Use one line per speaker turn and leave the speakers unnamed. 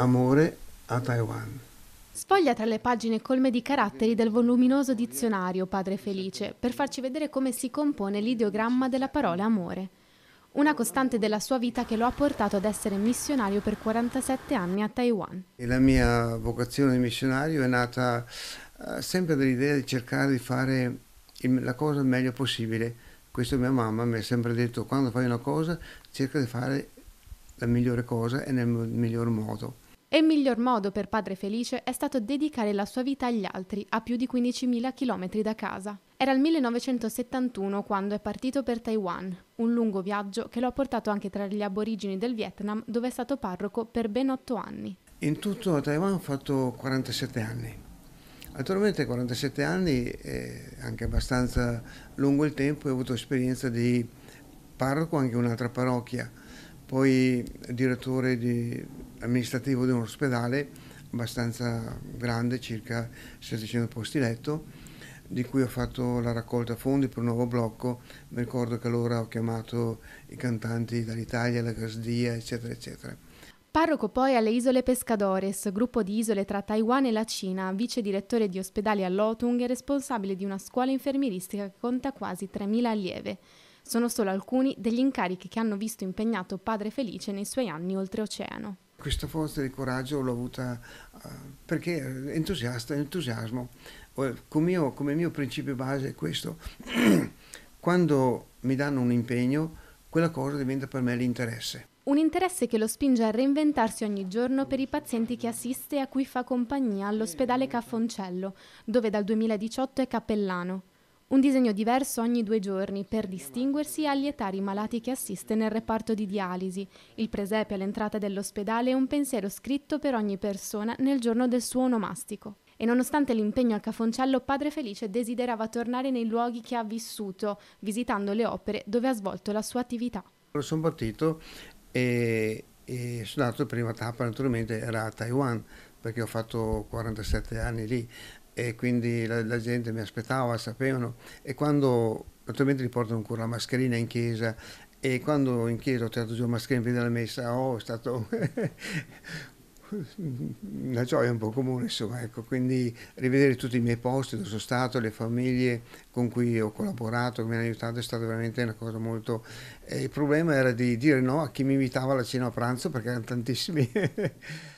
Amore a Taiwan.
Sfoglia tra le pagine colme di caratteri del voluminoso dizionario Padre Felice per farci vedere come si compone l'ideogramma della parola amore. Una costante della sua vita che lo ha portato ad essere missionario per 47 anni a Taiwan.
E la mia vocazione di missionario è nata eh, sempre dall'idea di cercare di fare la cosa il meglio possibile. Questo mia mamma mi ha sempre detto, quando fai una cosa cerca di fare la migliore cosa e nel miglior modo.
E il miglior modo per Padre Felice è stato dedicare la sua vita agli altri, a più di 15.000 km da casa. Era il 1971 quando è partito per Taiwan, un lungo viaggio che lo ha portato anche tra gli aborigini del Vietnam, dove è stato parroco per ben otto anni.
In tutto a Taiwan ho fatto 47 anni. Naturalmente 47 anni è anche abbastanza lungo il tempo, e ho avuto esperienza di parroco anche in un'altra parrocchia, poi direttore di amministrativo di un ospedale abbastanza grande, circa 700 posti letto, di cui ho fatto la raccolta fondi per un nuovo blocco. Mi ricordo che allora ho chiamato i cantanti dall'Italia, la Gasdia, eccetera, eccetera.
Parroco poi alle Isole Pescadores, gruppo di isole tra Taiwan e la Cina, vice direttore di ospedali a Lotung e responsabile di una scuola infermieristica che conta quasi 3.000 allievi. Sono solo alcuni degli incarichi che hanno visto impegnato Padre Felice nei suoi anni oltreoceano
questa forza di coraggio l'ho avuta uh, perché entusiasta, entusiasmo. Eh, mio, come mio principio base è questo, quando mi danno un impegno, quella cosa diventa per me l'interesse.
Un interesse che lo spinge a reinventarsi ogni giorno per i pazienti che assiste e a cui fa compagnia all'ospedale Caffoncello, dove dal 2018 è cappellano. Un disegno diverso ogni due giorni per distinguersi agli etari malati che assiste nel reparto di dialisi. Il presepe all'entrata dell'ospedale è un pensiero scritto per ogni persona nel giorno del suo onomastico. E nonostante l'impegno al Cafoncello, Padre Felice desiderava tornare nei luoghi che ha vissuto, visitando le opere dove ha svolto la sua attività.
Sono partito e, e sono andato prima tappa naturalmente era a Taiwan perché ho fatto 47 anni lì e quindi la, la gente mi aspettava, sapevano e quando naturalmente li portano ancora la mascherina in chiesa e quando in chiesa ho tirato giù la mascherina in via della messa, oh, è stato una gioia un po' comune, insomma, ecco, quindi rivedere tutti i miei posti dove sono stato, le famiglie con cui ho collaborato, che mi hanno aiutato, è stata veramente una cosa molto... Eh, il problema era di dire no a chi mi invitava alla cena a pranzo, perché erano tantissimi.